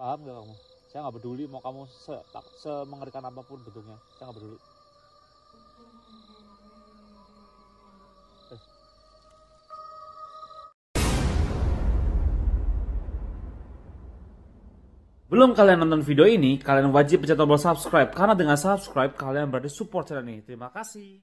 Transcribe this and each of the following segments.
paham gak kamu saya nggak peduli mau kamu se, semengerikan apapun bentuknya saya nggak peduli Belum kalian nonton video ini, kalian wajib pencet tombol subscribe karena dengan subscribe kalian berarti support channel ini. Terima kasih.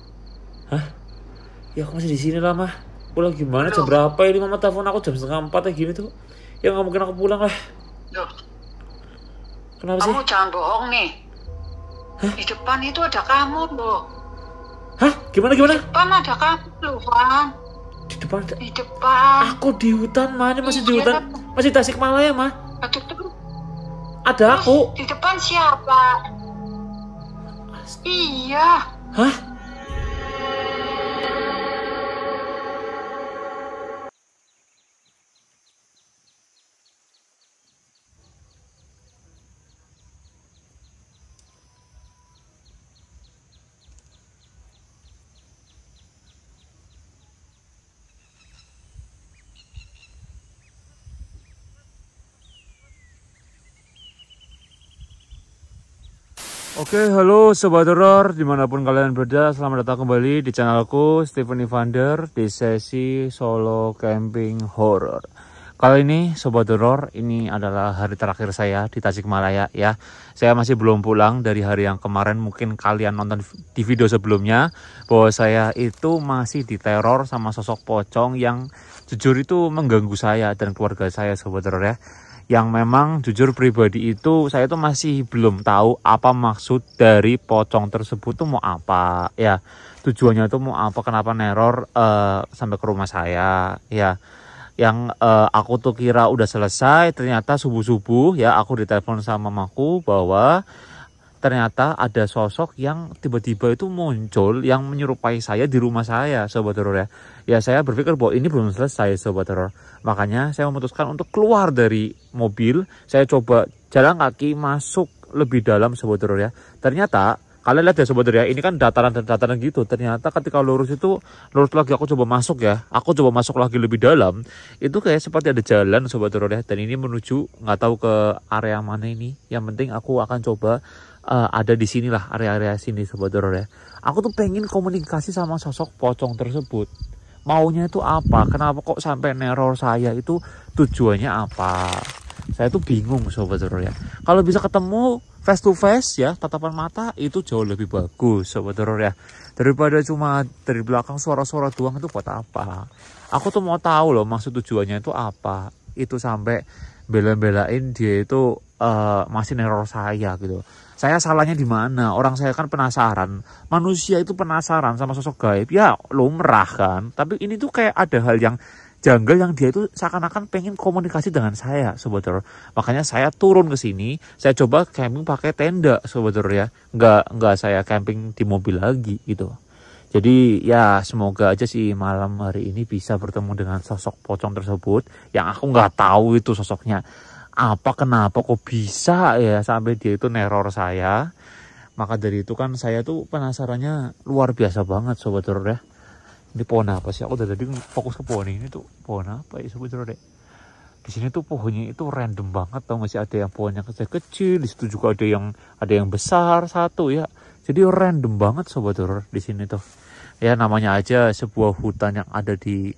ya aku masih di sini lah mah pulang gimana jam berapa ini mama telepon aku jam setengah empat ya gini tuh ya nggak mungkin aku pulang lah Duh. kenapa kamu sih kamu jangan bohong nih Hah? di depan itu ada kamu loh hah gimana gimana di depan ada kamu van di depan ada... di depan aku di hutan mah ini masih di iya, hutan masih tasik malaya mah Aduh, ada aku di depan siapa iya hah Oke, halo Sobat Horor, dimanapun kalian berada, selamat datang kembali di channelku Steven Evander di sesi solo camping horror. Kali ini Sobat Horor, ini adalah hari terakhir saya di Tasikmalaya ya. Saya masih belum pulang dari hari yang kemarin, mungkin kalian nonton di video sebelumnya bahwa saya itu masih diteror sama sosok pocong yang jujur itu mengganggu saya dan keluarga saya Sobat Horor ya yang memang jujur pribadi itu saya itu masih belum tahu apa maksud dari pocong tersebut tuh mau apa ya tujuannya tuh mau apa kenapa neror uh, sampai ke rumah saya ya yang uh, aku tuh kira udah selesai ternyata subuh subuh ya aku ditelepon sama mamaku bahwa ternyata ada sosok yang tiba-tiba itu muncul yang menyerupai saya di rumah saya sobat horor ya ya saya berpikir bahwa ini belum selesai sobat teror makanya saya memutuskan untuk keluar dari mobil saya coba jalan kaki masuk lebih dalam sobat teror ya ternyata kalian lihat ya sobat teror ya ini kan dataran dan dataran gitu ternyata ketika lurus itu lurus lagi aku coba masuk ya aku coba masuk lagi lebih dalam itu kayak seperti ada jalan sobat teror ya dan ini menuju nggak tahu ke area mana ini yang penting aku akan coba uh, ada di sinilah area-area sini sobat teror ya aku tuh pengen komunikasi sama sosok pocong tersebut maunya itu apa kenapa kok sampai neror saya itu tujuannya apa saya itu bingung sobat horor ya kalau bisa ketemu face to face ya tatapan mata itu jauh lebih bagus sobat horor ya daripada cuma dari belakang suara-suara doang itu buat apa aku tuh mau tahu loh maksud tujuannya itu apa itu sampai bela-belain dia itu uh, masih neror saya gitu saya salahnya di mana orang saya kan penasaran manusia itu penasaran sama sosok gaib ya lumrah kan tapi ini tuh kayak ada hal yang janggal yang dia itu seakan-akan pengen komunikasi dengan saya sobat Makanya saya turun ke sini, saya coba camping pakai tenda sobat ya. Nggak nggak saya camping di mobil lagi gitu. Jadi ya semoga aja sih malam hari ini bisa bertemu dengan sosok pocong tersebut yang aku nggak tahu itu sosoknya apa kenapa kok bisa ya sampai dia itu neror saya maka dari itu kan saya tuh penasarannya luar biasa banget sobat horor ya ini pohon apa sih aku dari tadi fokus ke pohon ini tuh pohon apa ya sobat horor di sini tuh pohonnya itu random banget tau sih ada yang pohonnya kecil-kecil di situ juga ada yang ada yang besar satu ya jadi random banget sobat horor di sini tuh ya namanya aja sebuah hutan yang ada di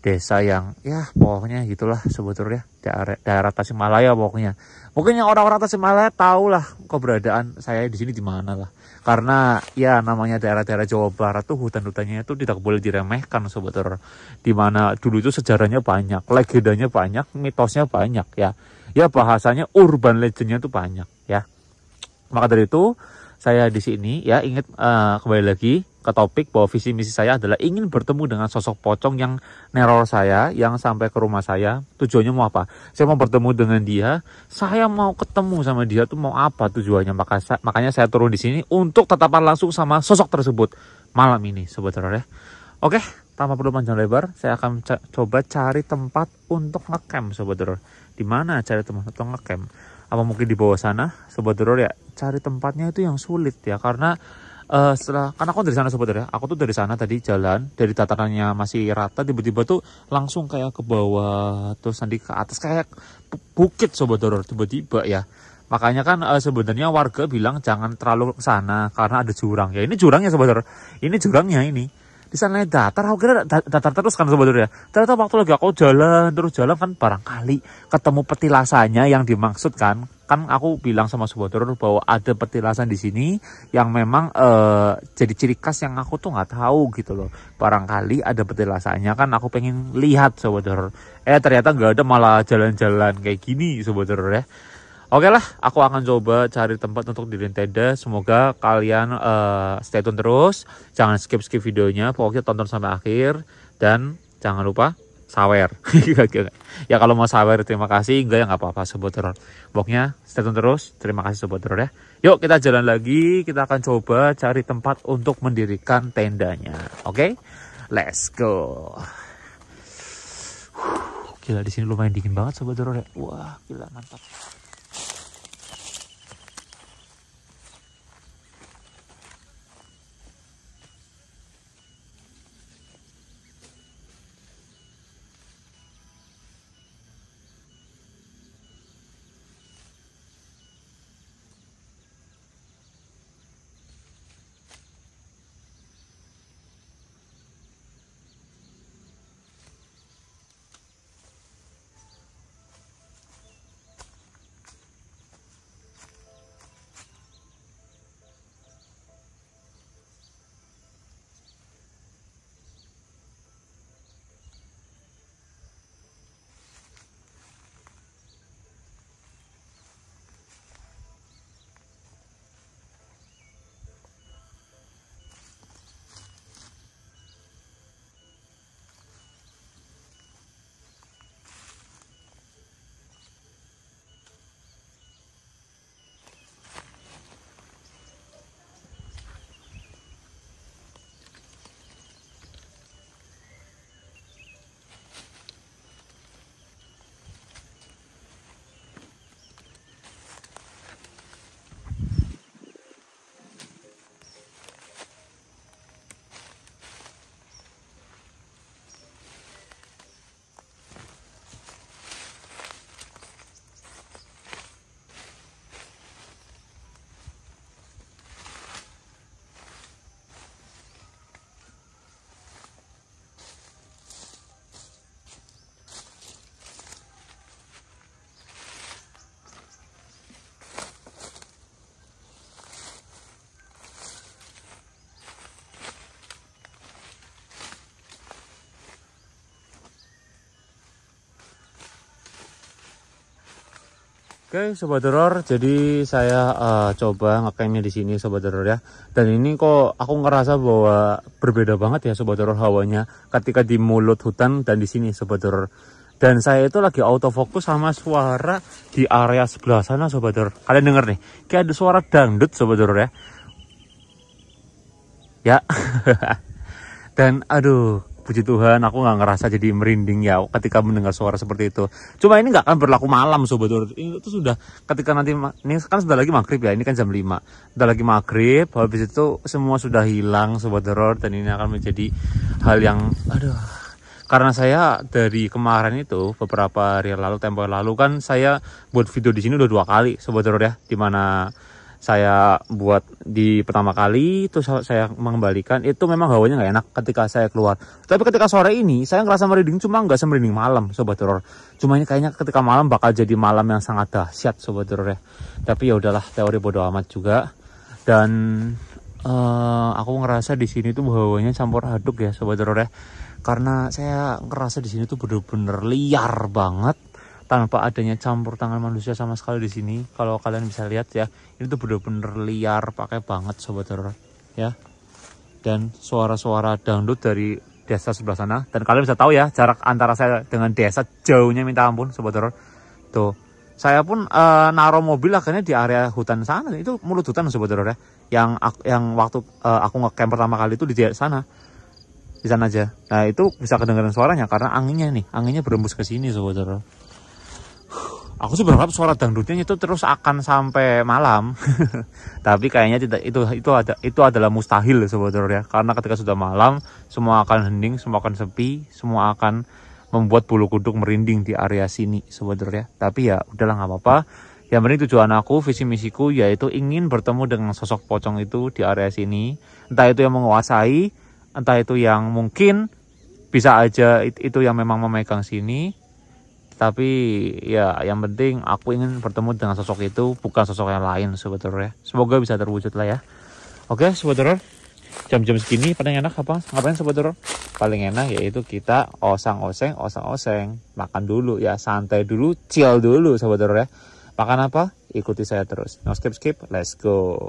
desa yang ya pokoknya gitulah sebetulnya daerah, daerah Tasikmalaya pokoknya mungkin yang orang-orang Tasikmalaya tahu lah keberadaan saya di sini di mana lah karena ya namanya daerah-daerah Jawa Barat tuh hutan-hutannya itu tidak boleh diremehkan sebetulnya dimana dulu itu sejarahnya banyak legendanya banyak mitosnya banyak ya ya bahasanya urban legendnya tuh banyak ya maka dari itu saya di sini ya ingat uh, kembali lagi ke topik bahwa visi misi saya adalah ingin bertemu dengan sosok pocong yang neror saya, yang sampai ke rumah saya. Tujuannya mau apa? Saya mau bertemu dengan dia, saya mau ketemu sama dia tuh mau apa tujuannya? Maka saya, makanya saya turun di sini untuk tatapan langsung sama sosok tersebut malam ini ya. Oke, tanpa perlu panjang lebar, saya akan coba cari tempat untuk ngecamp sebetulnya Di mana cari tempat untuk ngecamp? Apa mungkin di bawah sana? sebetulnya ya, cari tempatnya itu yang sulit ya karena uh, setelah karena aku dari sana sebetulnya, aku tuh dari sana tadi jalan dari tatarannya masih rata tiba-tiba tuh langsung kayak ke bawah terus nanti ke atas kayak bukit sobat horor tiba-tiba ya makanya kan uh, sebenarnya warga bilang jangan terlalu ke sana karena ada jurang ya ini jurangnya sobat horor ini jurangnya ini di sana datar aku kira datar terus kan ya ternyata waktu lagi aku jalan terus jalan kan barangkali ketemu petilasannya yang dimaksud kan kan aku bilang sama Sobat Subodoro bahwa ada petilasan di sini yang memang uh, jadi ciri khas yang aku tuh nggak tahu gitu loh. Barangkali ada petilasannya kan aku pengen lihat Sobat Subodoro. Eh ternyata nggak ada malah jalan-jalan kayak gini Sobat Subodoro ya. Oke lah, aku akan coba cari tempat untuk di tenda. Semoga kalian uh, stay tune terus, jangan skip skip videonya, pokoknya tonton sampai akhir dan jangan lupa sawer ya kalau mau sawer terima kasih enggak ya nggak apa-apa sobat teror, pokoknya stay tune terus terima kasih sobat teror ya yuk kita jalan lagi kita akan coba cari tempat untuk mendirikan tendanya oke okay? let's go gila di sini lumayan dingin banget sobat teror ya wah gila mantap Oke sobat error, jadi saya uh, coba ngakemnya di sini sobat error ya. Dan ini kok aku ngerasa bahwa berbeda banget ya sobat error hawanya ketika di mulut hutan dan di sini sobat error. Dan saya itu lagi autofokus sama suara di area sebelah sana sobat error. Kalian denger nih, kayak ada suara dangdut sobat error ya. Ya. dan aduh, puji Tuhan aku nggak ngerasa jadi merinding ya ketika mendengar suara seperti itu cuma ini nggak akan berlaku malam sobat ini itu sudah ketika nanti ini kan sudah lagi maghrib ya ini kan jam 5 sudah lagi maghrib habis itu semua sudah hilang sobat urut dan ini akan menjadi hal yang aduh karena saya dari kemarin itu beberapa hari lalu tempo lalu kan saya buat video di sini udah dua kali sobat urut ya dimana saya buat di pertama kali itu saya mengembalikan itu memang hawanya nggak enak ketika saya keluar tapi ketika sore ini saya ngerasa merinding cuma nggak semerinding malam sobat teror cuma ini kayaknya ketika malam bakal jadi malam yang sangat dahsyat sobat teror ya tapi ya udahlah teori bodoh amat juga dan uh, aku ngerasa di sini tuh hawanya campur aduk ya sobat teror ya karena saya ngerasa di sini tuh bener-bener liar banget tanpa adanya campur tangan manusia sama sekali di sini. Kalau kalian bisa lihat ya, ini tuh bener-bener liar, pakai banget sobat horror ya. Dan suara-suara dangdut dari desa sebelah sana. Dan kalian bisa tahu ya, jarak antara saya dengan desa jauhnya minta ampun sobat horror Tuh, saya pun e, eh, naro mobil akhirnya di area hutan sana. Itu mulut hutan sobat horror ya. Yang aku, yang waktu e, aku ngecamp pertama kali itu di sana di sana aja. Nah itu bisa kedengeran suaranya karena anginnya nih, anginnya berembus ke sini sobat horror aku sih berharap suara dangdutnya itu terus akan sampai malam tapi kayaknya tidak itu itu ada itu adalah mustahil sebetulnya karena ketika sudah malam semua akan hening semua akan sepi semua akan membuat bulu kuduk merinding di area sini sebetulnya tapi ya udahlah nggak apa-apa yang penting tujuan aku visi misiku yaitu ingin bertemu dengan sosok pocong itu di area sini entah itu yang menguasai entah itu yang mungkin bisa aja itu yang memang memegang sini tapi ya yang penting aku ingin bertemu dengan sosok itu bukan sosok yang lain sebetulnya semoga bisa terwujud lah ya oke sebetulnya jam-jam segini paling enak apa ngapain sebetulnya paling enak yaitu kita oseng oseng oseng oseng makan dulu ya santai dulu chill dulu sebetulnya makan apa ikuti saya terus no skip skip let's go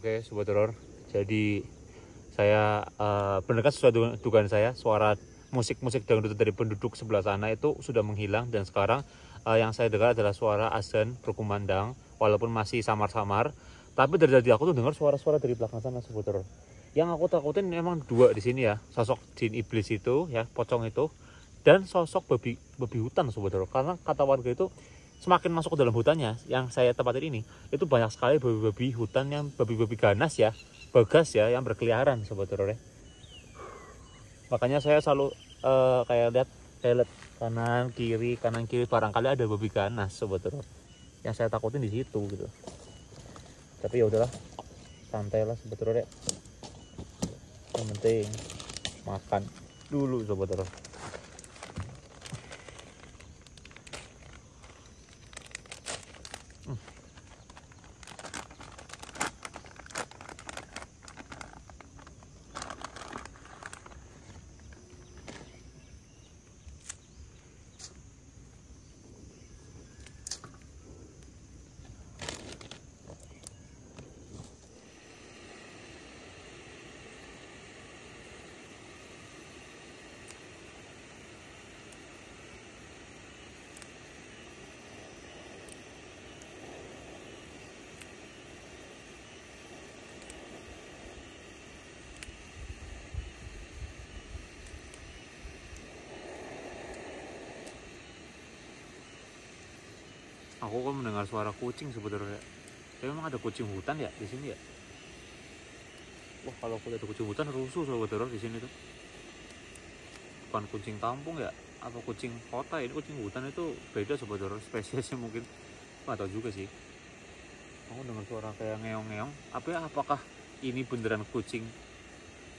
Oke, sobat horor. Jadi saya uh, eh, benarkan sesuai dugaan saya suara musik-musik dangdut dari penduduk sebelah sana itu sudah menghilang dan sekarang uh, yang saya dengar adalah suara azan berkumandang walaupun masih samar-samar tapi dari tadi aku tuh dengar suara-suara dari belakang sana sobat horor. Yang aku takutin memang dua di sini ya, sosok jin iblis itu ya, pocong itu dan sosok babi babi hutan sobat horor. Karena kata warga itu semakin masuk ke dalam hutannya yang saya tempatin ini itu banyak sekali babi-babi hutan yang babi-babi ganas ya bagas ya yang berkeliaran sobat horor ya. makanya saya selalu uh, kayak lihat saya lihat kanan kiri kanan kiri barangkali ada babi ganas sobat horor yang saya takutin di situ gitu tapi ya udahlah santai lah sobat horor ya. yang penting makan dulu sobat horor aku kan mendengar suara kucing sebetulnya tapi memang ada kucing hutan ya di sini ya wah kalau aku lihat kucing hutan rusuh sebetulnya di sini tuh bukan kucing kampung ya atau kucing kota ya? ini kucing hutan itu beda sebetulnya spesiesnya mungkin nggak tahu juga sih aku dengar suara kayak ngeong-ngeong apa apakah ini beneran kucing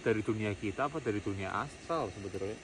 dari dunia kita apa dari dunia asal sebetulnya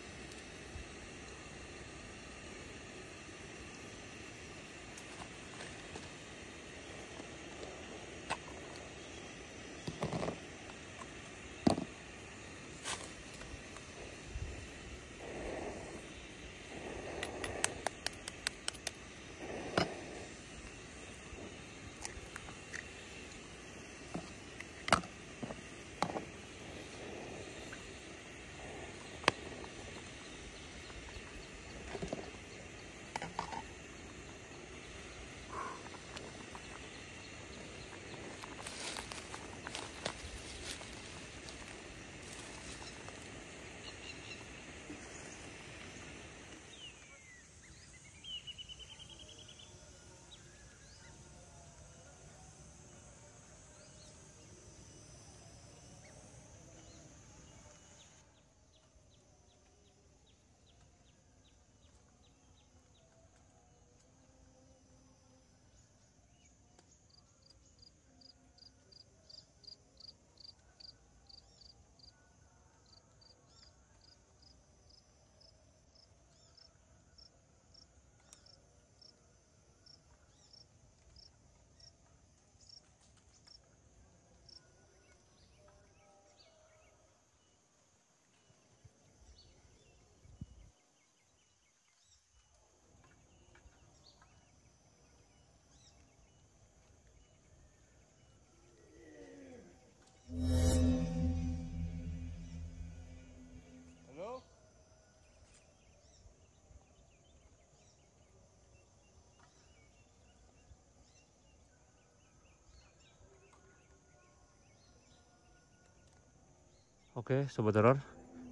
Oke Sobat Horor,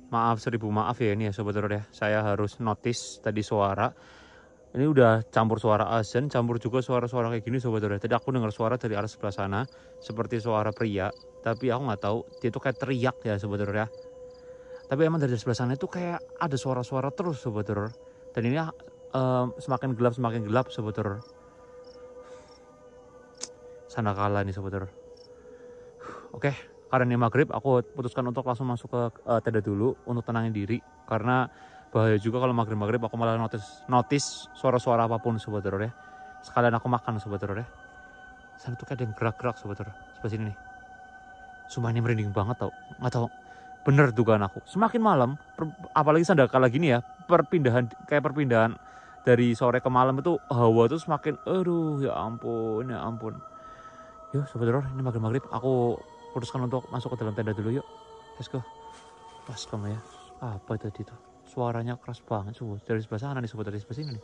maaf seribu maaf ya ini ya Sobat Horor ya. Saya harus notice tadi suara. Ini udah campur suara asen campur juga suara-suara kayak gini Sobat Horor. Tadi aku dengar suara dari arah sebelah sana, seperti suara pria. Tapi aku nggak tahu, dia tuh kayak teriak ya Sobat Horor ya. Tapi emang dari sebelah sana itu kayak ada suara-suara terus Sobat Horor. Dan ini um, semakin gelap semakin gelap Sobat Horor. Sana kalah nih Sobat Horor. Oke, okay karena ini maghrib aku putuskan untuk langsung masuk ke uh, tenda dulu untuk tenangin diri karena bahaya juga kalau maghrib maghrib aku malah notice notice suara-suara apapun sobat teror ya sekalian aku makan sobat teror ya sana tuh kayak ada yang gerak-gerak sobat teror. sebelah sini nih Sumpah ini merinding banget tau nggak tau bener dugaan aku semakin malam per, apalagi kalah gini ya perpindahan kayak perpindahan dari sore ke malam itu hawa tuh semakin aduh ya ampun ya ampun yuk sobat teror, ini maghrib maghrib aku putuskan untuk masuk ke dalam tenda dulu yuk let's go pas kamu ya apa itu itu suaranya keras banget subuh dari sebelah sana nih subuh dari sebelah sini nih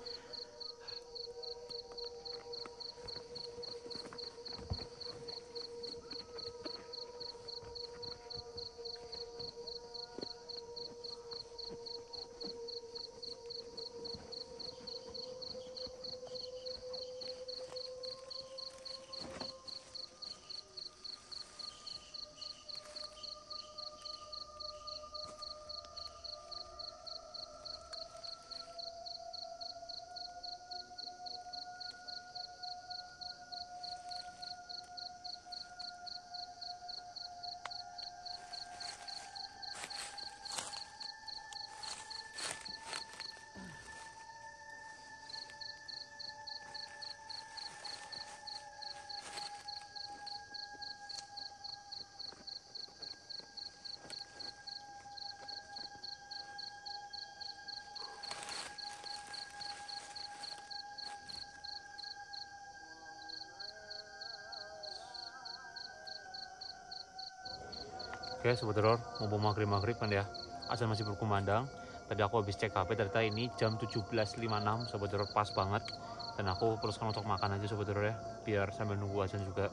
Oke Sobat Horor, mumpung maghrib-maghrib kan ya, azan masih berkumandang. Tadi aku habis cek HP, ternyata ini jam 17.56 Sobat Horor pas banget. Dan aku teruskan untuk makan aja Sobat Horor ya, biar sambil nunggu azan juga.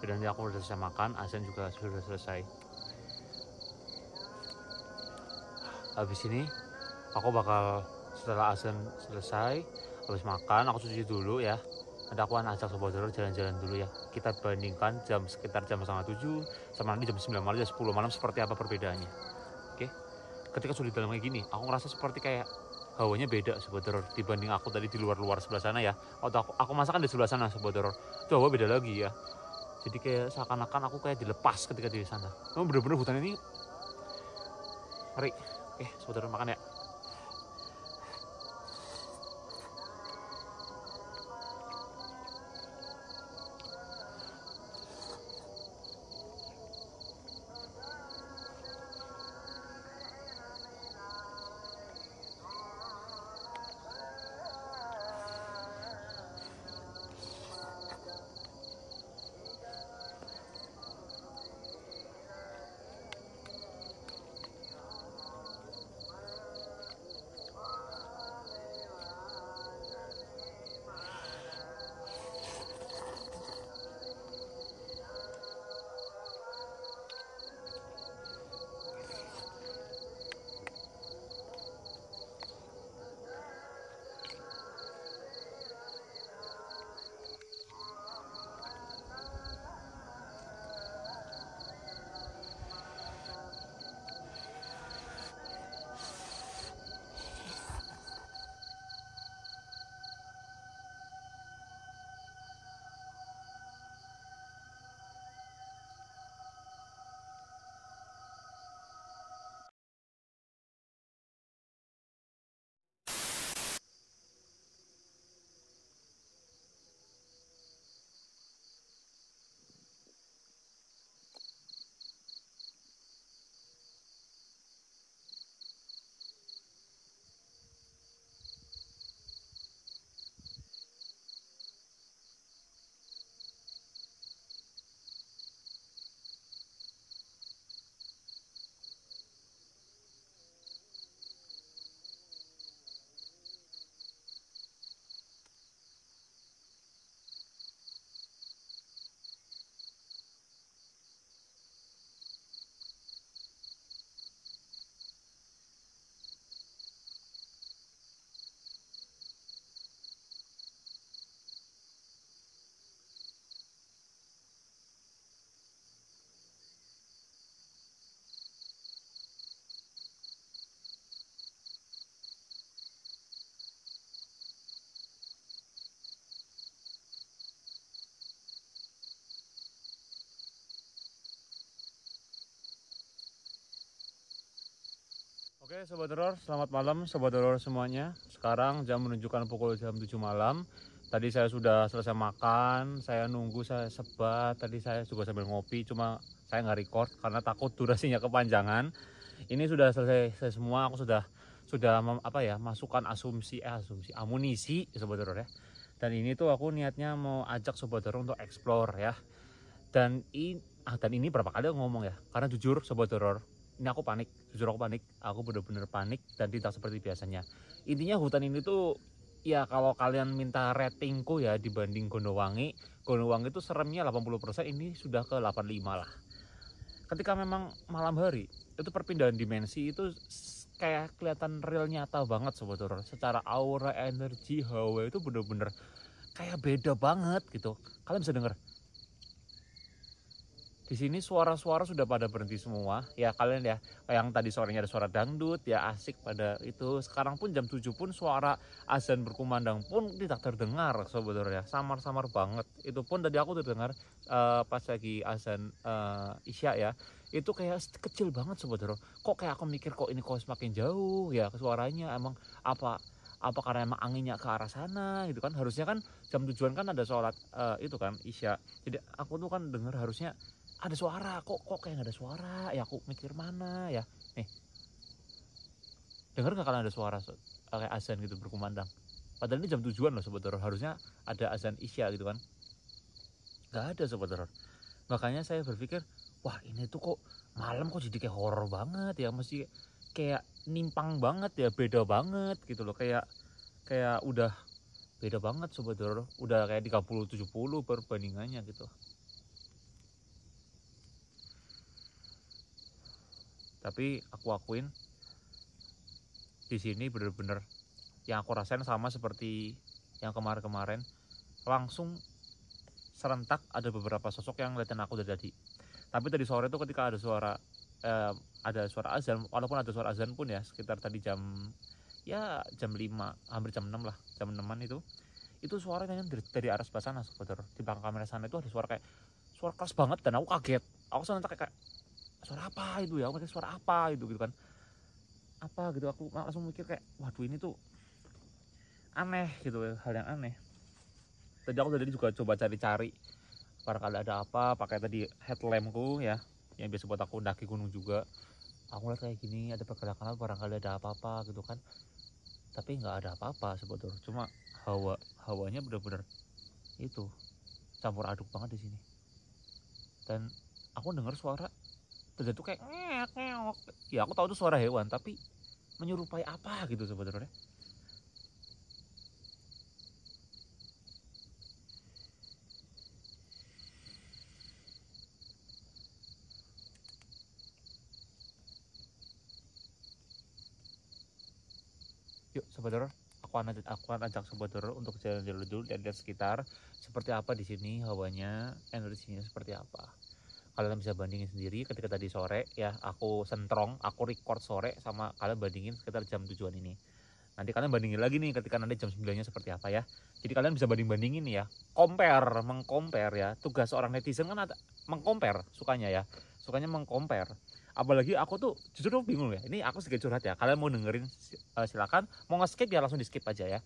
Dan nanti aku udah selesai makan, azan juga sudah selesai. Habis ini, aku bakal setelah azan selesai, habis makan, aku cuci dulu ya akan ajak sobat saudara jalan-jalan dulu ya kita bandingkan jam sekitar jam setengah tujuh sama nanti jam 9 malam jam 10 malam seperti apa perbedaannya oke ketika sudah dalam kayak gini aku ngerasa seperti kayak hawanya beda sobat dibanding aku tadi di luar-luar sebelah sana ya atau aku, aku masakan di sebelah sana sobat teror itu hawa beda lagi ya jadi kayak seakan-akan aku kayak dilepas ketika di sana memang bener-bener hutan ini ngeri oke sobat makan ya Oke Sobat Horor, selamat malam Sobat Horor semuanya. Sekarang jam menunjukkan pukul jam 7 malam. Tadi saya sudah selesai makan, saya nunggu, saya sebat. Tadi saya juga sambil ngopi, cuma saya nggak record karena takut durasinya kepanjangan. Ini sudah selesai saya semua, aku sudah sudah apa ya masukkan asumsi eh asumsi amunisi Sobat Horor ya. Dan ini tuh aku niatnya mau ajak Sobat Horor untuk explore ya. Dan ini ah, dan ini berapa kali aku ngomong ya? Karena jujur Sobat Horor, ini aku panik jujur aku panik aku bener-bener panik dan tidak seperti biasanya intinya hutan ini tuh ya kalau kalian minta ratingku ya dibanding Gondowangi Gondowangi itu seremnya 80% ini sudah ke 85 lah ketika memang malam hari itu perpindahan dimensi itu kayak kelihatan real nyata banget sebetulnya secara aura energi hawa itu bener-bener kayak beda banget gitu kalian bisa denger di sini suara-suara sudah pada berhenti semua. Ya kalian ya, yang tadi sorenya ada suara dangdut, ya asik pada itu. Sekarang pun jam 7 pun suara azan berkumandang pun tidak terdengar sebetulnya Samar-samar banget. Itu pun tadi aku terdengar uh, pas lagi azan uh, isya ya. Itu kayak kecil banget sebetulnya Kok kayak aku mikir kok ini kok semakin jauh ya suaranya emang apa apa karena emang anginnya ke arah sana gitu kan harusnya kan jam tujuan kan ada sholat uh, itu kan isya jadi aku tuh kan dengar harusnya ada suara kok kok kayak nggak ada suara ya aku mikir mana ya nih dengar nggak kalian ada suara kayak azan gitu berkumandang padahal ini jam tujuan loh sobat horor harusnya ada azan isya gitu kan nggak ada sobat horor makanya saya berpikir wah ini tuh kok malam kok jadi kayak horor banget ya masih kayak nimpang banget ya beda banget gitu loh kayak kayak udah beda banget sobat horor udah kayak 30 70 perbandingannya gitu tapi aku akuin di sini bener-bener yang aku rasain sama seperti yang kemarin-kemarin langsung serentak ada beberapa sosok yang ngeliatin aku dari tadi tapi tadi sore itu ketika ada suara eh, ada suara azan walaupun ada suara azan pun ya sekitar tadi jam ya jam 5 hampir jam 6 lah jam 6an itu itu suaranya dari, dari arah sebelah sana sebetulnya di belakang kamera sana itu ada suara kayak suara keras banget dan aku kaget aku serentak kayak suara apa itu ya aku suara apa itu gitu kan apa gitu aku langsung mikir kayak waduh ini tuh aneh gitu hal yang aneh tadi aku tadi juga coba cari-cari barangkali ada apa pakai tadi headlampku ya yang biasa buat aku daki gunung juga aku lihat kayak gini ada pergerakan apa? barangkali ada apa-apa gitu kan tapi nggak ada apa-apa sebetulnya cuma hawa hawanya bener-bener itu campur aduk banget di sini dan aku dengar suara terus itu kayak ngeok ngeok ya aku tahu itu suara hewan tapi menyerupai apa gitu sebenarnya Yuk, sebetulnya aku akan aku akan ajak sebetulnya untuk jalan-jalan dulu dan lihat sekitar seperti apa di sini hawanya, energinya seperti apa kalian bisa bandingin sendiri ketika tadi sore ya aku sentrong aku record sore sama kalian bandingin sekitar jam tujuan ini nanti kalian bandingin lagi nih ketika nanti jam 9 nya seperti apa ya jadi kalian bisa banding bandingin ya compare mengcompare ya tugas seorang netizen kan ada mengcompare sukanya ya sukanya mengcompare apalagi aku tuh jujur tuh bingung ya ini aku sedikit curhat ya kalian mau dengerin eh, silakan mau nge-skip ya langsung di-skip aja ya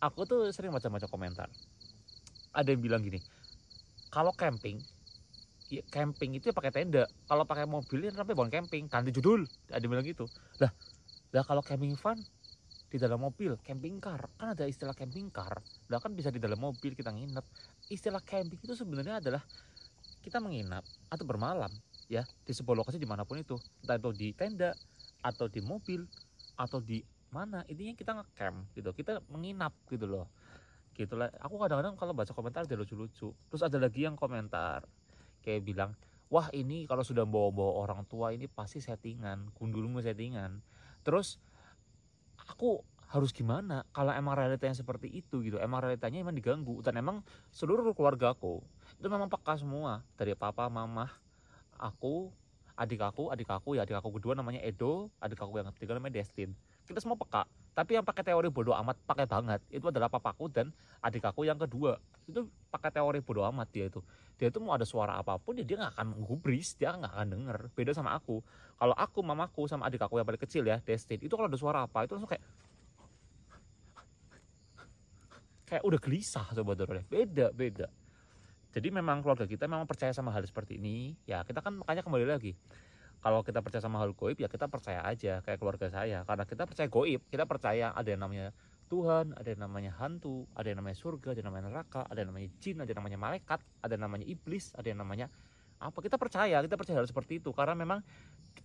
aku tuh sering macam-macam komentar ada yang bilang gini kalau camping camping itu ya pakai tenda kalau pakai mobil ini sampai bukan camping ganti judul ada bilang gitu lah lah kalau camping van di dalam mobil camping car kan ada istilah camping car lah kan bisa di dalam mobil kita nginep istilah camping itu sebenarnya adalah kita menginap atau bermalam ya di sebuah lokasi dimanapun itu entah itu di tenda atau di mobil atau di mana intinya kita ngecamp gitu kita menginap gitu loh gitu lah aku kadang-kadang kalau baca komentar dia lucu-lucu terus ada lagi yang komentar kayak bilang wah ini kalau sudah bawa-bawa orang tua ini pasti settingan gundulmu settingan terus aku harus gimana kalau emang realitanya seperti itu gitu emang realitanya emang diganggu dan emang seluruh keluarga aku itu memang peka semua dari papa mama aku adik aku adik aku ya adik aku kedua namanya Edo adik aku yang ketiga namanya Destin kita semua peka tapi yang pakai teori bodoh amat pakai banget itu adalah papaku dan adik aku yang kedua itu pakai teori bodoh amat dia itu dia itu mau ada suara apapun ya dia nggak akan menggubris dia nggak akan denger beda sama aku kalau aku mamaku sama adik aku yang paling kecil ya Destin itu kalau ada suara apa itu langsung kayak kayak udah gelisah sobat saudara beda beda jadi memang keluarga kita memang percaya sama hal seperti ini ya kita kan makanya kembali lagi kalau kita percaya sama hal goib ya kita percaya aja kayak keluarga saya karena kita percaya goib kita percaya ada yang namanya Tuhan, ada yang namanya hantu, ada yang namanya surga, ada yang namanya neraka, ada yang namanya jin, ada yang namanya malaikat, ada yang namanya iblis, ada yang namanya apa kita percaya, kita percaya hal seperti itu karena memang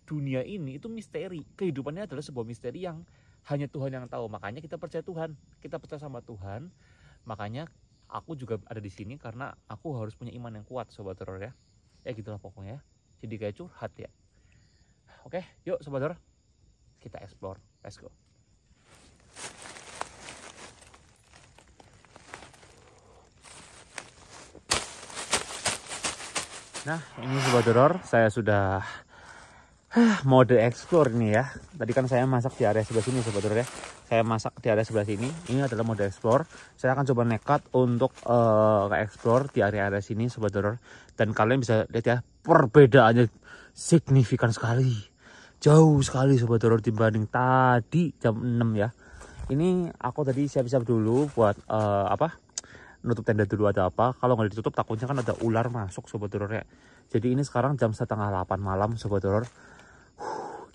dunia ini itu misteri, kehidupannya adalah sebuah misteri yang hanya Tuhan yang tahu. Makanya kita percaya Tuhan, kita percaya sama Tuhan. Makanya aku juga ada di sini karena aku harus punya iman yang kuat sobat teror ya. Ya gitulah pokoknya. Jadi kayak curhat ya. Oke, yuk sobat saudara, kita explore. Let's go. Nah, ini sobat horor, saya sudah mode explore nih ya. Tadi kan saya masak di area sebelah sini sobat horor ya. Saya masak di area sebelah sini. Ini adalah mode explore. Saya akan coba nekat untuk uh, eh, explore di area-area sini sobat horor. Dan kalian bisa lihat ya perbedaannya signifikan sekali jauh sekali sobat horor dibanding tadi jam 6 ya ini aku tadi siap-siap dulu buat uh, apa nutup tenda dulu ada apa kalau nggak ditutup takutnya kan ada ular masuk sobat horor ya jadi ini sekarang jam setengah 8 malam sobat horor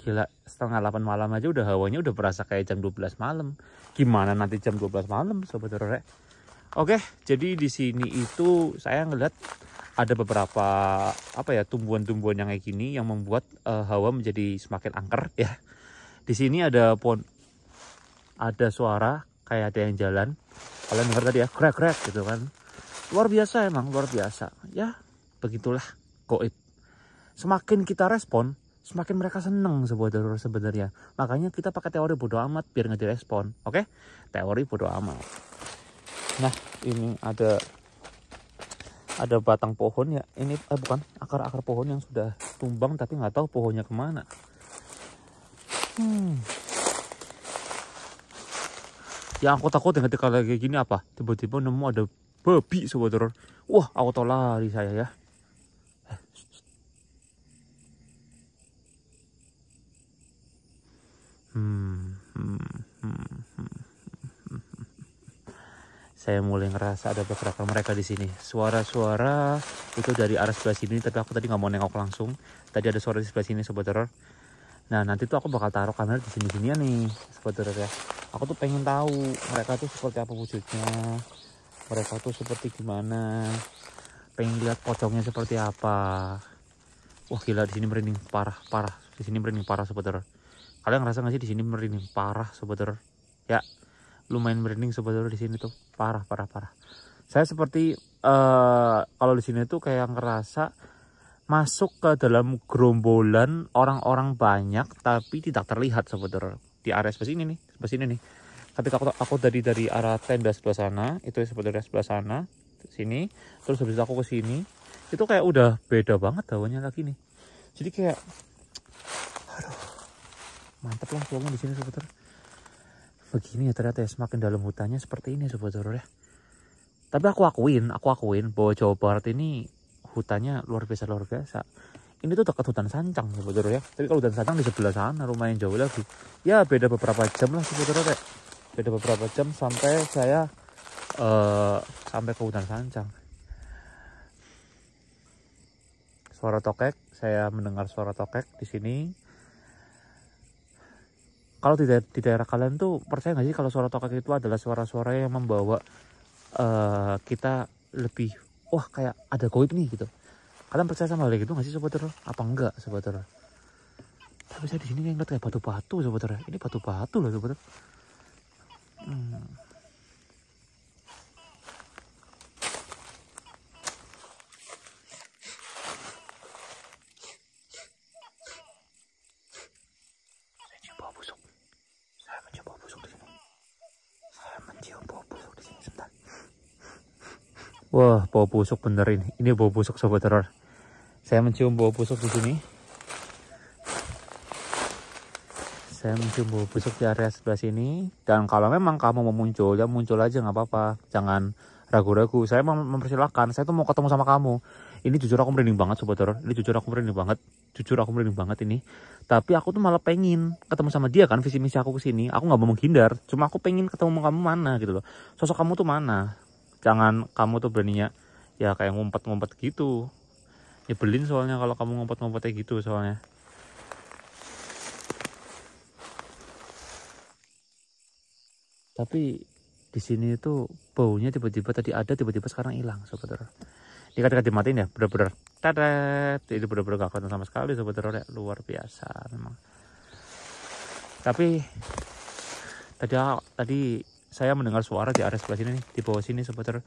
gila setengah 8 malam aja udah hawanya udah berasa kayak jam 12 malam gimana nanti jam 12 malam sobat horor ya oke jadi di sini itu saya ngeliat ada beberapa apa ya tumbuhan-tumbuhan yang kayak gini yang membuat uh, hawa menjadi semakin angker ya. Di sini ada pohon ada suara kayak ada yang jalan. Kalian dengar tadi ya, krek-krek gitu kan. Luar biasa emang, luar biasa. Ya, begitulah goib. Semakin kita respon, semakin mereka seneng sebuah sebenarnya sebenarnya. Makanya kita pakai teori bodoh amat biar nggak direspon, oke? Okay? Teori bodoh amat. Nah, ini ada ada batang pohon ya ini eh, bukan akar-akar pohon yang sudah tumbang tapi nggak tahu pohonnya kemana hmm. yang aku takut yang ketika lagi gini apa tiba-tiba nemu ada babi sobat horor wah aku tau lari saya ya hmm, hmm, hmm, hmm saya mulai ngerasa ada pergerakan mereka di sini. Suara-suara itu dari arah sebelah sini, tapi aku tadi nggak mau nengok langsung. Tadi ada suara di sebelah sini, sobat teror. Nah, nanti tuh aku bakal taruh kamera di sini-sini ya nih, sobat teror ya. Aku tuh pengen tahu mereka tuh seperti apa wujudnya, mereka tuh seperti gimana, pengen lihat pocongnya seperti apa. Wah gila di sini merinding parah parah, di sini merinding parah sobat teror. Kalian ngerasa nggak sih di sini merinding parah sobat teror? Ya, lumayan merinding sebetulnya di sini tuh parah parah parah saya seperti uh, kalau di sini tuh kayak ngerasa masuk ke dalam gerombolan orang-orang banyak tapi tidak terlihat sebetulnya di area sebelah sini nih Seperti ini nih ketika aku aku dari dari arah tenda sebelah sana itu sebetulnya sebelah sana sini terus habis itu aku ke sini itu kayak udah beda banget hawanya lagi nih jadi kayak aduh mantap lah pulangnya di sini sebetulnya begini ya ternyata ya semakin dalam hutannya seperti ini sobat horor ya tapi aku akuin aku akuin bahwa Jawa Barat ini hutannya luar biasa luar biasa ini tuh dekat hutan sancang sobat horor ya tapi kalau hutan sancang di sebelah sana rumahnya jauh lagi ya beda beberapa jam lah sobat horor ya beda beberapa jam sampai saya uh, sampai ke hutan sancang suara tokek saya mendengar suara tokek di sini kalau di, da di daerah kalian tuh percaya nggak sih kalau suara tokek itu adalah suara-suara yang membawa uh, kita lebih wah kayak ada goib nih gitu kalian percaya sama hal itu nggak sih sobat apa enggak sobat tapi saya di sini ngeliat kayak batu-batu sobat ini batu-batu loh sobat hmm. Wah, bau busuk bener ini. Ini bau busuk sobat teror. Saya mencium bau busuk di sini. Saya mencium bau busuk di area sebelah sini. Dan kalau memang kamu mau muncul, ya muncul aja nggak apa-apa. Jangan ragu-ragu. Saya mau mempersilahkan. Saya tuh mau ketemu sama kamu. Ini jujur aku merinding banget sobat teror. Ini jujur aku merinding banget. Jujur aku merinding banget ini. Tapi aku tuh malah pengen ketemu sama dia kan. Visi misi aku kesini. Aku nggak mau menghindar. Cuma aku pengen ketemu kamu mana gitu loh. Sosok kamu tuh mana? jangan kamu tuh beraninya ya kayak ngumpet-ngumpet gitu nyebelin soalnya kalau kamu ngumpet-ngumpet kayak gitu soalnya tapi di sini itu baunya tiba-tiba tadi ada tiba-tiba sekarang hilang sobat horor ini ketika dimatiin ya bener-bener tadet itu bener-bener gak kuat sama sekali sobat horor ya luar biasa memang tapi tadi tadi saya mendengar suara di area sebelah sini nih di bawah sini sebentar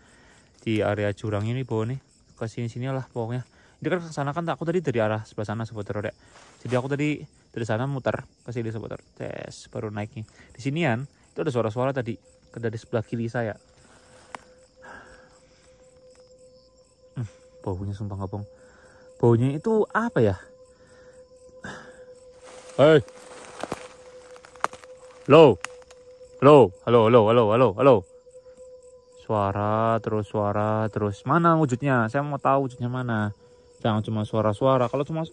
di area jurang ini bawah nih ke sini sini lah pokoknya ini kan kesana kan aku tadi dari arah sebelah sana sebentar ya jadi aku tadi dari sana muter ke sini sebentar tes baru naiknya di sinian itu ada suara-suara tadi dari sebelah kiri saya hmm, baunya sumpah ngapung baunya itu apa ya Hei lo Halo, halo, halo, halo, halo, halo. Suara, terus suara, terus mana wujudnya? Saya mau tahu wujudnya mana. Jangan cuma suara-suara. Kalau cuma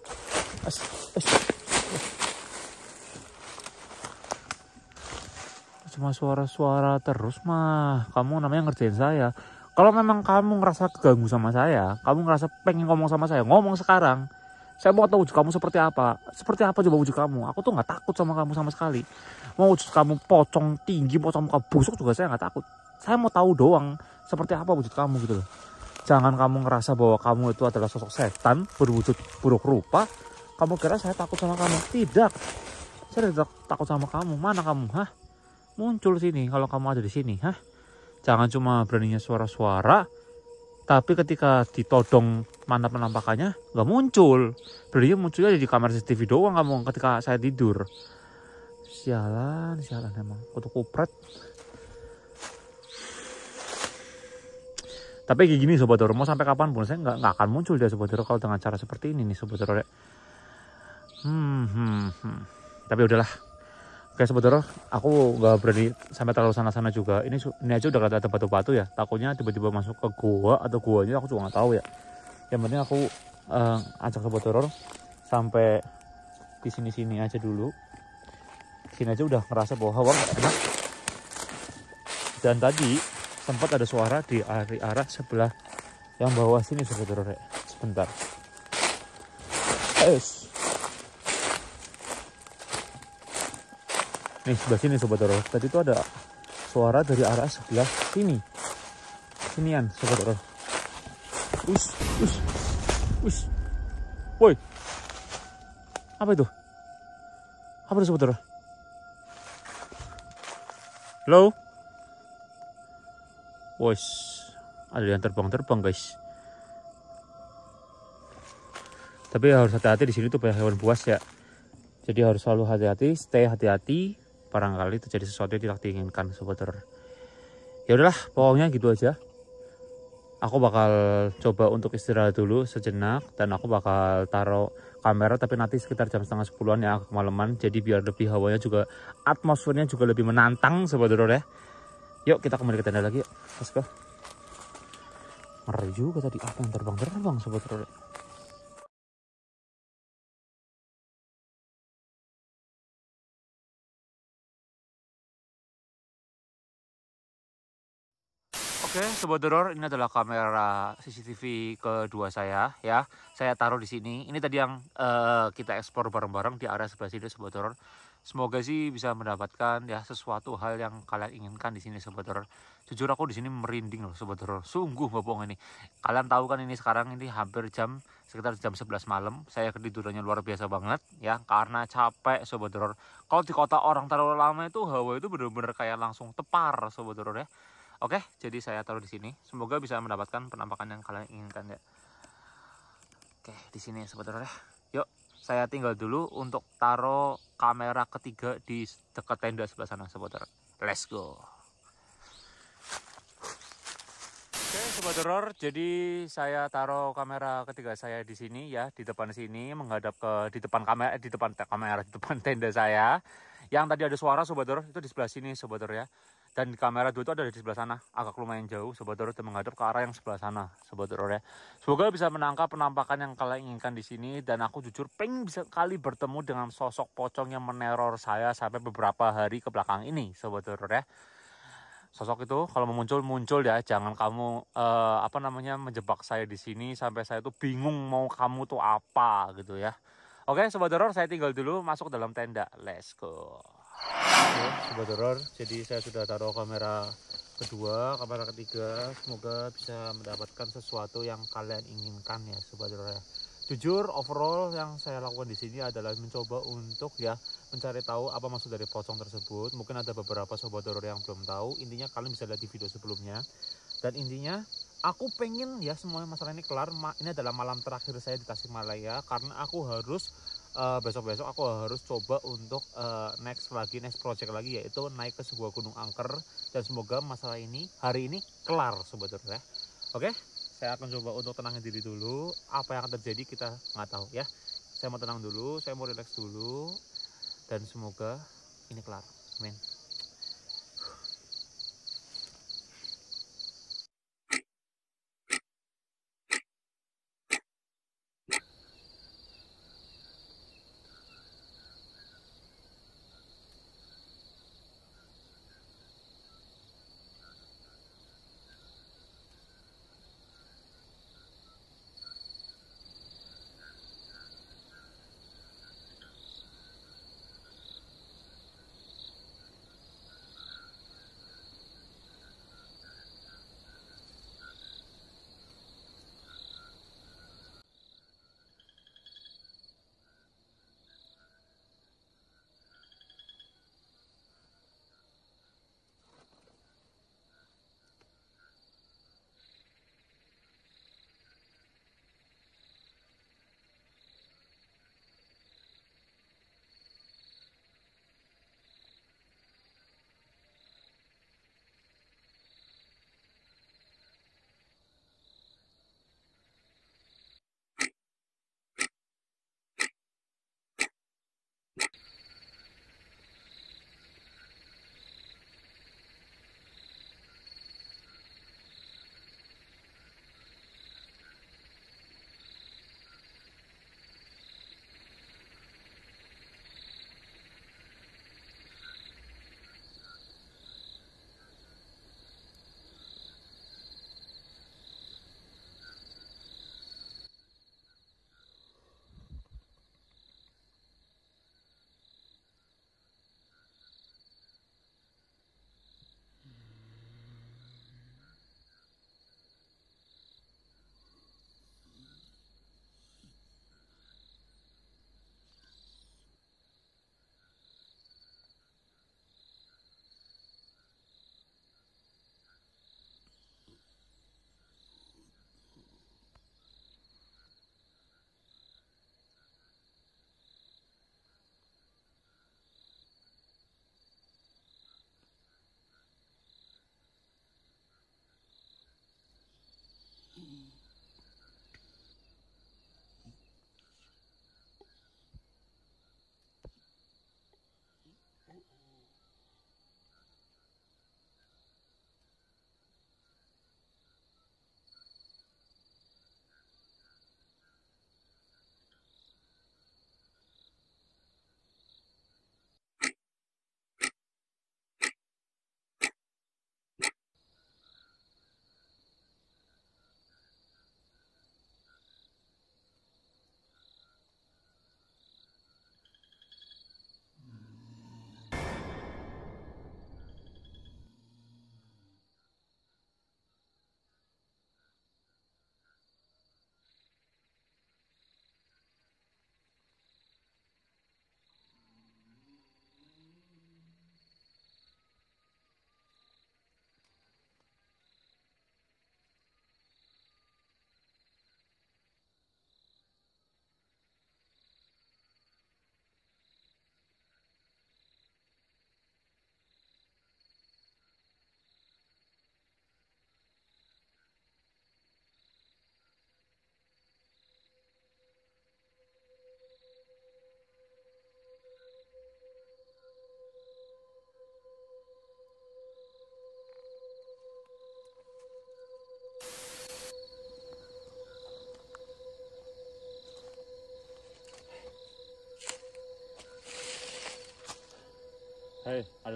cuma suara-suara terus mah kamu namanya ngerjain saya kalau memang kamu ngerasa keganggu sama saya kamu ngerasa pengen ngomong sama saya ngomong sekarang saya mau tahu wujud kamu seperti apa seperti apa coba wujud kamu aku tuh nggak takut sama kamu sama sekali mau wujud kamu pocong tinggi pocong muka busuk juga saya nggak takut saya mau tahu doang seperti apa wujud kamu gitu loh jangan kamu ngerasa bahwa kamu itu adalah sosok setan berwujud buruk rupa kamu kira saya takut sama kamu tidak saya tidak takut sama kamu mana kamu hah muncul sini kalau kamu ada di sini hah jangan cuma beraninya suara-suara tapi ketika ditodong Mana penampakannya nggak muncul berarti munculnya di kamar CCTV doang kamu ketika saya tidur sialan sialan emang kutu kupret tapi kayak gini sobat Doromo, mau sampai kapanpun saya nggak akan muncul ya, sobat Doro, kalau dengan cara seperti ini nih sobat Doro. hmm, hmm, hmm. tapi udahlah Oke sobat Doro, aku nggak berani sampai terlalu sana-sana juga. Ini ini aja udah kata ada tempat batu ya. Takutnya tiba-tiba masuk ke gua atau guanya aku juga nggak tahu ya yang penting aku uh, ajak sobat horor sampai di sini sini aja dulu sini aja udah ngerasa bahwa hawa enak dan tadi sempat ada suara di arah sebelah yang bawah sini sobat horor sebentar es eh, nih sebelah sini sobat horor tadi itu ada suara dari arah sebelah sini sinian sobat horor Us, us, us. Woi. Apa itu? Apa itu sebetulnya Halo? woi ada yang terbang-terbang guys. Tapi harus hati-hati di sini tuh banyak hewan buas ya. Jadi harus selalu hati-hati, stay hati-hati. Barangkali terjadi sesuatu yang tidak diinginkan sobat Ya udahlah, pokoknya gitu aja aku bakal coba untuk istirahat dulu sejenak dan aku bakal taruh kamera tapi nanti sekitar jam setengah sepuluhan ya kemalaman jadi biar lebih hawanya juga atmosfernya juga lebih menantang sobat ya yuk kita kembali ke tenda lagi yuk let's go ngeri juga tadi apa yang terbang-terbang sobat Oke, sobat doror, ini adalah kamera CCTV kedua saya ya. Saya taruh di sini. Ini tadi yang uh, kita ekspor bareng-bareng di area sebelah sini sobat doror. Semoga sih bisa mendapatkan ya sesuatu hal yang kalian inginkan di sini sobat doror. Jujur aku di sini merinding loh sobat doror. Sungguh bohong ini. Kalian tahu kan ini sekarang ini hampir jam sekitar jam 11 malam. Saya ketidurannya luar biasa banget ya karena capek sobat doror. Kalau di kota orang terlalu lama itu hawa itu benar-benar kayak langsung tepar sobat doror ya Oke, jadi saya taruh di sini. Semoga bisa mendapatkan penampakan yang kalian inginkan ya. Oke, di sini sebetulnya. Yuk, saya tinggal dulu untuk taruh kamera ketiga di dekat tenda sebelah sana sebetulnya. Let's go. Oke, sobat jadi saya taruh kamera ketiga saya di sini ya, di depan sini menghadap ke di depan kamera di depan kamera di depan tenda saya. Yang tadi ada suara sobat itu di sebelah sini sobat ya dan kamera dua itu ada di sebelah sana agak lumayan jauh sobat Doro dan menghadap ke arah yang sebelah sana sobat Doro ya semoga bisa menangkap penampakan yang kalian inginkan di sini dan aku jujur peng bisa kali bertemu dengan sosok pocong yang meneror saya sampai beberapa hari ke belakang ini sobat Doro ya sosok itu kalau muncul muncul ya jangan kamu uh, apa namanya menjebak saya di sini sampai saya itu bingung mau kamu tuh apa gitu ya oke sobat Doro saya tinggal dulu masuk dalam tenda let's go Oke, sobat horror. jadi saya sudah taruh kamera kedua kamera ketiga semoga bisa mendapatkan sesuatu yang kalian inginkan ya sobat horror. Ya. jujur overall yang saya lakukan di sini adalah mencoba untuk ya mencari tahu apa maksud dari pocong tersebut mungkin ada beberapa sobat horror yang belum tahu intinya kalian bisa lihat di video sebelumnya dan intinya aku pengen ya semua masalah ini kelar ini adalah malam terakhir saya di Tasikmalaya karena aku harus Eh, besok-besok uh, aku harus coba untuk uh, next lagi next project lagi yaitu naik ke sebuah gunung angker dan semoga masalah ini hari ini kelar sebetulnya. ya. Oke, saya akan coba untuk tenangin diri dulu. Apa yang terjadi kita nggak tahu ya. Saya mau tenang dulu, saya mau relax dulu dan semoga ini kelar. Amin.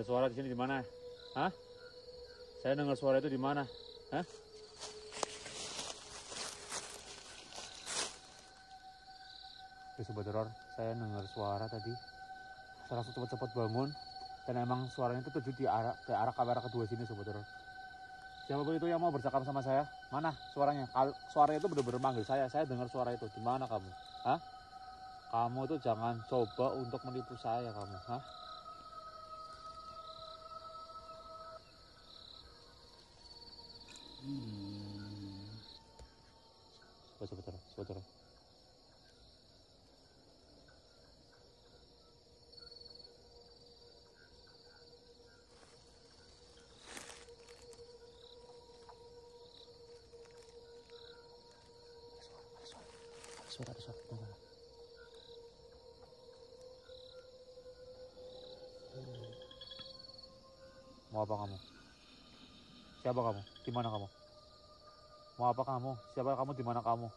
suara di sini di mana? Hah? Saya dengar suara itu di mana? Hah? sobat teror, saya dengar suara tadi. Saya langsung cepat-cepat bangun dan emang suaranya itu tujuh di arah ke arah kamera kedua sini sobat horor. Siapapun itu yang mau bercakap sama saya, mana suaranya? Kal suaranya itu benar-benar manggil saya. Saya dengar suara itu. Di mana kamu? Hah? Kamu tuh jangan coba untuk menipu saya kamu, hah? Coba, coba, coba, coba, coba. suara ada suara ada suara mau apa kamu siapa kamu di mana kamu? Mau apa kamu? Siapa kamu? Di mana kamu?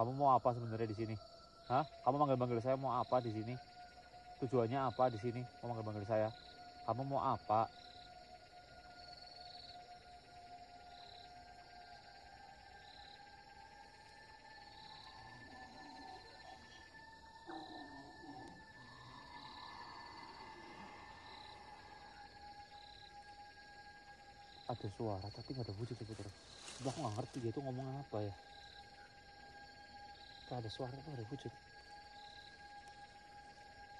Kamu mau apa sebenarnya di sini? Hah? Kamu manggil-manggil saya mau apa di sini? Tujuannya apa di sini? Mau manggil-manggil saya? Kamu mau apa? ada suara tapi nggak ada wujud sebetulnya gua nggak ngerti dia tuh ngomong apa ya nggak ada suara tapi ada wujud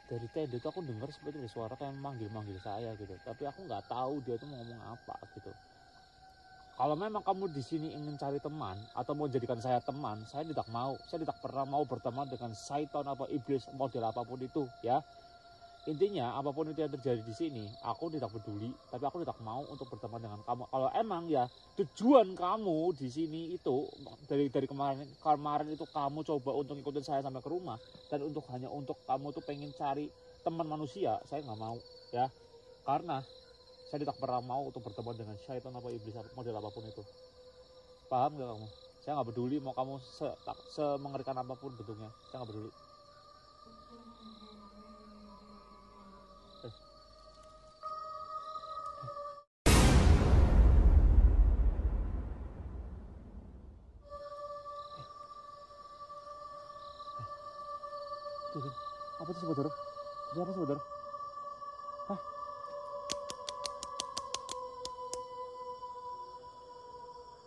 dari tadi itu aku dengar seperti ada suara kayak manggil-manggil saya gitu tapi aku nggak tahu dia tuh mau ngomong apa gitu kalau memang kamu di sini ingin cari teman atau mau jadikan saya teman saya tidak mau saya tidak pernah mau berteman dengan syaitan atau iblis model apapun itu ya intinya apapun itu yang terjadi di sini aku tidak peduli tapi aku tidak mau untuk berteman dengan kamu kalau emang ya tujuan kamu di sini itu dari dari kemarin kemarin itu kamu coba untuk ikutin saya sampai ke rumah dan untuk hanya untuk kamu tuh pengen cari teman manusia saya nggak mau ya karena saya tidak pernah mau untuk berteman dengan syaitan apa iblis apa model apapun itu paham gak kamu saya nggak peduli mau kamu se, se mengerikan apapun bentuknya saya nggak peduli sih Bodor? apa sih Bodor? Hah?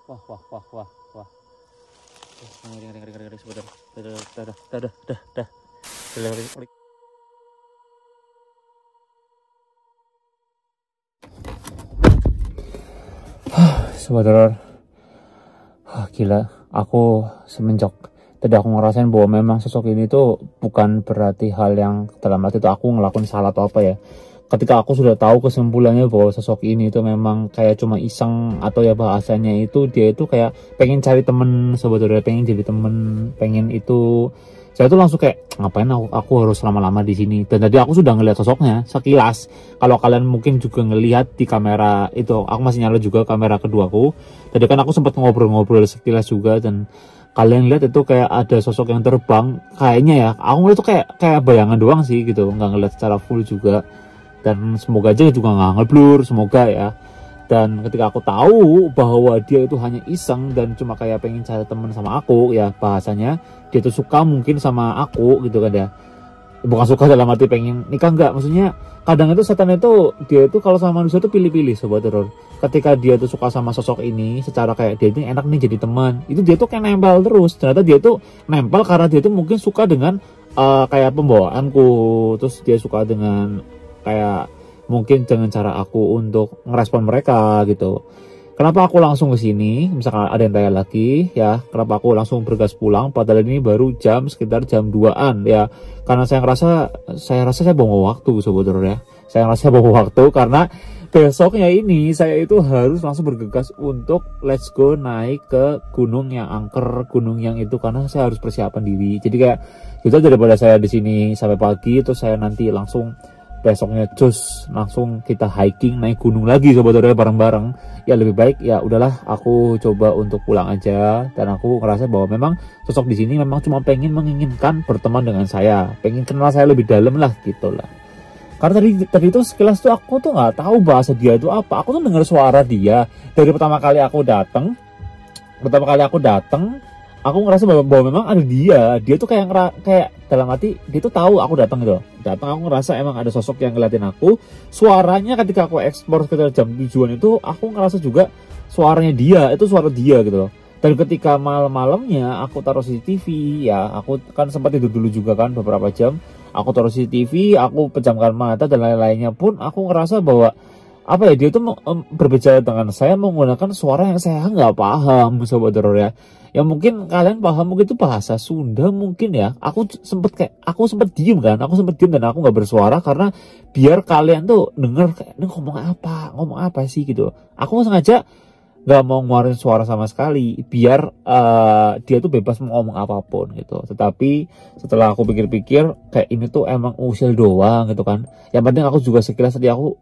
Wah, wah, wah, wah, wah. Ngeri, ngeri, ngeri, ngeri, sebentar. Dah, dah, dah, dah, dah, dah, dah. Dah, dah, Sobat gila, aku semenjak tidak aku ngerasain bahwa memang sosok ini tuh bukan berarti hal yang dalam arti itu aku ngelakuin salah atau apa ya ketika aku sudah tahu kesimpulannya bahwa sosok ini itu memang kayak cuma iseng atau ya bahasanya itu dia itu kayak pengen cari temen sebetulnya pengen jadi temen pengen itu saya tuh langsung kayak ngapain aku, aku harus lama-lama di sini dan tadi aku sudah ngelihat sosoknya sekilas kalau kalian mungkin juga ngelihat di kamera itu aku masih nyala juga kamera kedua aku. tadi kan aku sempat ngobrol-ngobrol sekilas juga dan kalian lihat itu kayak ada sosok yang terbang kayaknya ya aku itu kayak kayak bayangan doang sih gitu nggak ngeliat secara full juga dan semoga aja juga nggak ngeblur semoga ya dan ketika aku tahu bahwa dia itu hanya iseng dan cuma kayak pengen cari temen sama aku ya bahasanya dia tuh suka mungkin sama aku gitu kan ya bukan suka dalam arti pengen nikah enggak maksudnya kadang itu setan itu dia itu kalau sama manusia itu pilih-pilih sobat teror ketika dia tuh suka sama sosok ini secara kayak dia ini enak nih jadi teman itu dia tuh kayak nempel terus ternyata dia tuh nempel karena dia tuh mungkin suka dengan uh, kayak pembawaanku terus dia suka dengan kayak mungkin dengan cara aku untuk ngerespon mereka gitu Kenapa aku langsung ke sini? Misalkan ada yang tanya lagi, ya, kenapa aku langsung bergas pulang? Padahal ini baru jam sekitar jam 2-an, ya. Karena saya ngerasa, saya rasa saya bawa waktu, sobat ya. Saya ngerasa bawa waktu karena besoknya ini saya itu harus langsung bergegas untuk let's go naik ke gunung yang angker, gunung yang itu karena saya harus persiapan diri. Jadi kayak itu daripada saya di sini sampai pagi terus saya nanti langsung besoknya cus langsung kita hiking naik gunung lagi sobat saudara bareng-bareng ya lebih baik ya udahlah aku coba untuk pulang aja dan aku ngerasa bahwa memang sosok di sini memang cuma pengen menginginkan berteman dengan saya pengen kenal saya lebih dalam lah gitu lah karena tadi tadi itu sekilas tuh aku tuh nggak tahu bahasa dia itu apa aku tuh dengar suara dia dari pertama kali aku datang pertama kali aku datang aku ngerasa bahwa, bahwa memang ada dia dia tuh kayak ngera kayak dalam hati dia tuh tahu aku datang gitu datang aku ngerasa emang ada sosok yang ngeliatin aku suaranya ketika aku ekspor sekitar jam tujuan itu aku ngerasa juga suaranya dia itu suara dia gitu loh dan ketika malam-malamnya aku taruh CCTV ya aku kan sempat tidur dulu juga kan beberapa jam aku taruh CCTV aku pejamkan mata dan lain-lainnya pun aku ngerasa bahwa apa ya dia tuh berbicara dengan saya menggunakan suara yang saya nggak paham sobat horor ya yang mungkin kalian paham mungkin itu bahasa Sunda mungkin ya aku sempet kayak aku sempet diem kan aku sempet diem dan aku nggak bersuara karena biar kalian tuh denger kayak ini ngomong apa ngomong apa sih gitu aku sengaja nggak mau ngeluarin suara sama sekali biar uh, dia tuh bebas mau ngomong apapun gitu tetapi setelah aku pikir-pikir kayak ini tuh emang usil doang gitu kan yang penting aku juga sekilas tadi aku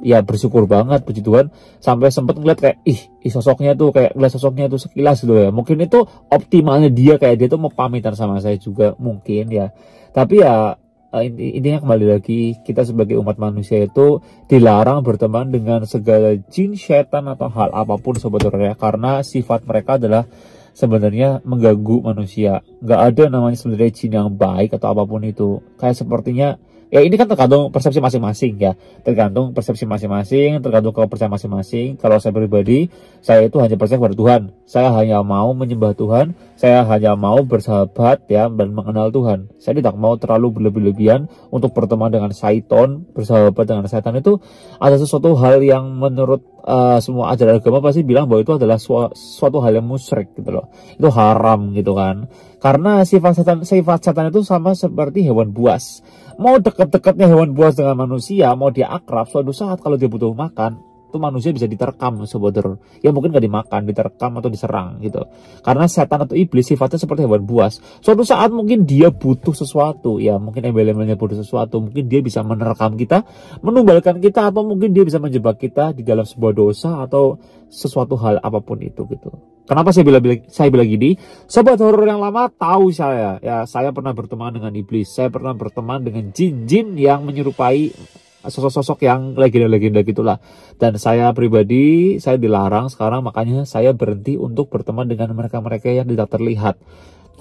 ya bersyukur banget puji Tuhan sampai sempat ngeliat kayak ih, ih sosoknya tuh kayak ngeliat sosoknya tuh sekilas gitu ya mungkin itu optimalnya dia kayak dia tuh mau pamitan sama saya juga mungkin ya tapi ya eh, intinya kembali lagi kita sebagai umat manusia itu dilarang berteman dengan segala jin setan atau hal apapun sebetulnya karena sifat mereka adalah sebenarnya mengganggu manusia nggak ada namanya sebenarnya jin yang baik atau apapun itu kayak sepertinya ya ini kan tergantung persepsi masing-masing ya tergantung persepsi masing-masing tergantung kalau percaya masing-masing kalau saya pribadi saya itu hanya percaya kepada Tuhan saya hanya mau menyembah Tuhan saya hanya mau bersahabat ya dan mengenal Tuhan saya tidak mau terlalu berlebih-lebihan untuk berteman dengan syaiton bersahabat dengan setan itu ada sesuatu hal yang menurut uh, semua ajaran agama pasti bilang bahwa itu adalah su suatu hal yang musyrik gitu loh itu haram gitu kan karena sifat setan sifat setan itu sama seperti hewan buas Mau dekat-dekatnya hewan buas dengan manusia, mau dia akrab, suatu saat kalau dia butuh makan, itu manusia bisa diterkam sebodoh, ya mungkin gak dimakan diterkam atau diserang gitu karena setan atau iblis sifatnya seperti hewan buas suatu saat mungkin dia butuh sesuatu ya mungkin embel-embelnya butuh sesuatu mungkin dia bisa menerkam kita menumbalkan kita atau mungkin dia bisa menjebak kita di dalam sebuah dosa atau sesuatu hal apapun itu gitu Kenapa saya bilang saya bilang gini? Sobat horor yang lama tahu saya. Ya, saya pernah berteman dengan iblis. Saya pernah berteman dengan jin-jin yang menyerupai sosok-sosok yang legenda-legenda gitulah. Dan saya pribadi, saya dilarang sekarang makanya saya berhenti untuk berteman dengan mereka-mereka yang tidak terlihat.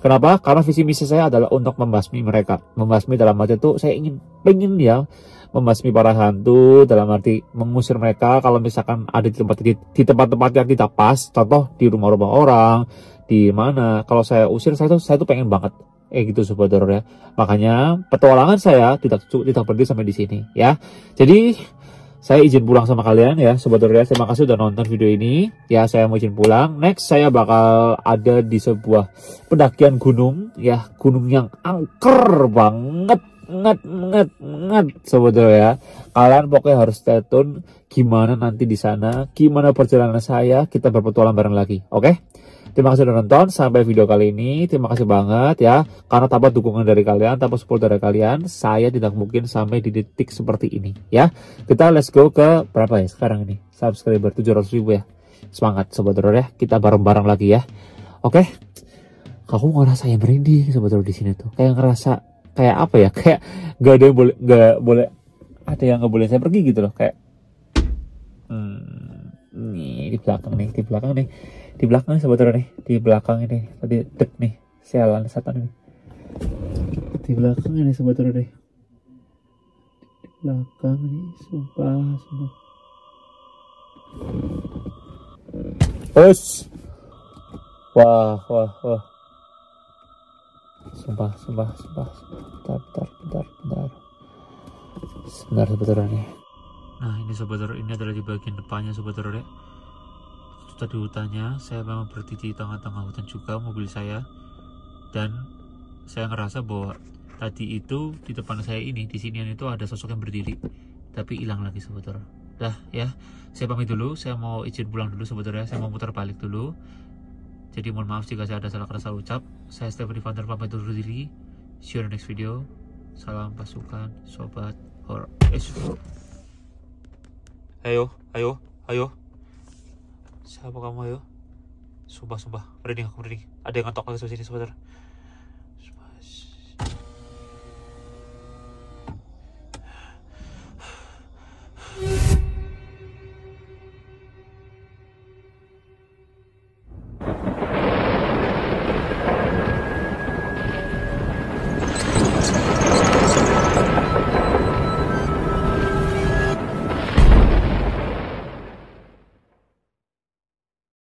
Kenapa? Karena visi misi saya adalah untuk membasmi mereka. Membasmi dalam arti itu saya ingin pengin ya membasmi para hantu dalam arti mengusir mereka kalau misalkan ada di tempat di, di tempat-tempat yang tidak pas contoh di rumah-rumah orang di mana kalau saya usir saya tuh saya tuh pengen banget eh gitu sobat ya makanya petualangan saya tidak cukup tidak berhenti sampai di sini ya jadi saya izin pulang sama kalian ya sobat ya terima kasih sudah nonton video ini ya saya mau izin pulang next saya bakal ada di sebuah pendakian gunung ya gunung yang angker banget nget nget nget sebetulnya ya, kalian pokoknya harus stay tune gimana nanti di sana gimana perjalanan saya kita berpetualang bareng lagi oke okay? Terima kasih sudah nonton sampai video kali ini. Terima kasih banget ya. Karena tanpa dukungan dari kalian, tanpa support dari kalian, saya tidak mungkin sampai di detik seperti ini ya. Kita let's go ke berapa ya sekarang ini? Subscriber 700 ribu ya. Semangat sebetulnya ya. Kita bareng-bareng lagi ya. Oke. Okay? Aku ngerasa yang merinding sebetulnya di sini tuh. Kayak ngerasa kayak apa ya kayak gak ada yang boleh gak boleh ada yang nggak boleh saya pergi gitu loh kayak hmm, nih di belakang nih di belakang nih di belakang nih sebetulnya nih di belakang ini tadi dek nih sialan setan ini di belakang ini sebetulnya nih di belakang ini sumpah sumpah Us. Wah, wah, wah sumpah sumpah sumpah bentar bentar bentar bentar sebentar sebentar nih nah ini saudara ini adalah di bagian depannya saudara itu tadi hutannya saya memang berhenti di tengah-tengah hutan juga mobil saya dan saya ngerasa bahwa tadi itu di depan saya ini di sini itu ada sosok yang berdiri tapi hilang lagi saudara dah ya saya pamit dulu saya mau izin pulang dulu ya. saya mau putar balik dulu jadi mohon maaf jika saya ada salah kata salah ucap. Saya Stephen Van pamit undur diri. See you in the next video. Salam pasukan, sobat horror. Eh, ayo, ayo, ayo. Siapa kamu ayo? Sumpah, sumpah. Berani aku berani? Ada yang ngetok lagi di sini sebentar.